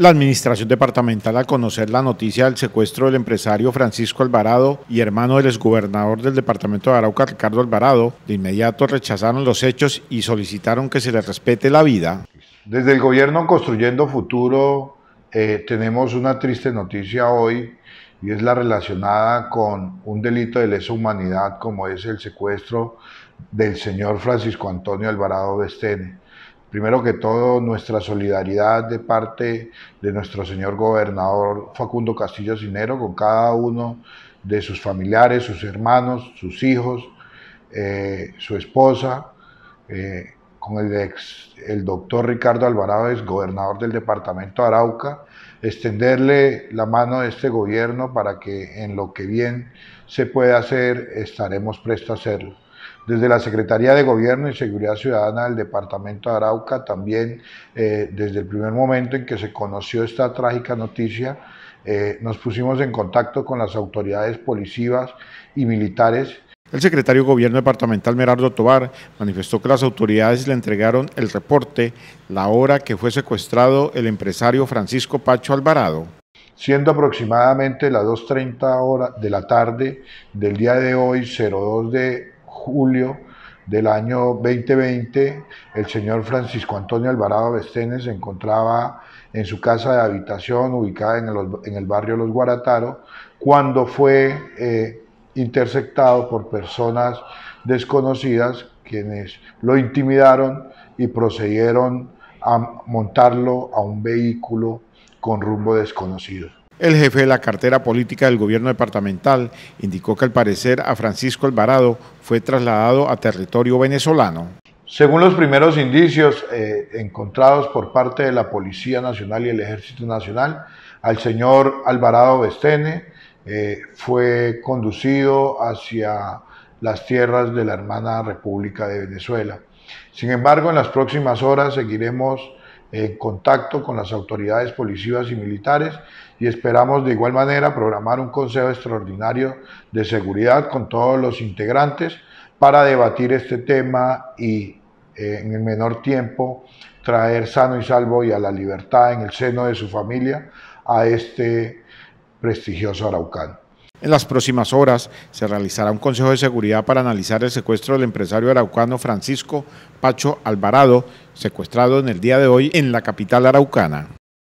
La Administración Departamental, al conocer la noticia del secuestro del empresario Francisco Alvarado y hermano del exgobernador del departamento de Arauca, Ricardo Alvarado, de inmediato rechazaron los hechos y solicitaron que se le respete la vida. Desde el gobierno Construyendo Futuro eh, tenemos una triste noticia hoy y es la relacionada con un delito de lesa humanidad como es el secuestro del señor Francisco Antonio Alvarado Bestene. Primero que todo, nuestra solidaridad de parte de nuestro señor gobernador Facundo Castillo Cinero con cada uno de sus familiares, sus hermanos, sus hijos, eh, su esposa, eh, con el ex el doctor Ricardo Alvarado, es gobernador del departamento de Arauca, extenderle la mano a este gobierno para que en lo que bien se pueda hacer, estaremos prestos a hacerlo. Desde la Secretaría de Gobierno y Seguridad Ciudadana del Departamento de Arauca, también eh, desde el primer momento en que se conoció esta trágica noticia, eh, nos pusimos en contacto con las autoridades policivas y militares el secretario de Gobierno departamental Merardo Tobar manifestó que las autoridades le entregaron el reporte la hora que fue secuestrado el empresario Francisco Pacho Alvarado. Siendo aproximadamente las 2.30 horas de la tarde del día de hoy, 02 de julio del año 2020, el señor Francisco Antonio Alvarado Bestenes se encontraba en su casa de habitación ubicada en el, barrio Los Guarataro cuando fue... Eh, interceptado por personas desconocidas quienes lo intimidaron y procedieron a montarlo a un vehículo con rumbo desconocido. El jefe de la cartera política del gobierno departamental indicó que al parecer a Francisco Alvarado fue trasladado a territorio venezolano. Según los primeros indicios eh, encontrados por parte de la Policía Nacional y el Ejército Nacional, al señor Alvarado Bestene eh, fue conducido hacia las tierras de la hermana República de Venezuela. Sin embargo, en las próximas horas seguiremos en contacto con las autoridades policías y militares y esperamos de igual manera programar un consejo extraordinario de seguridad con todos los integrantes para debatir este tema y eh, en el menor tiempo traer sano y salvo y a la libertad en el seno de su familia a este prestigioso araucano. En las próximas horas se realizará un Consejo de Seguridad para analizar el secuestro del empresario araucano Francisco Pacho Alvarado, secuestrado en el día de hoy en la capital araucana.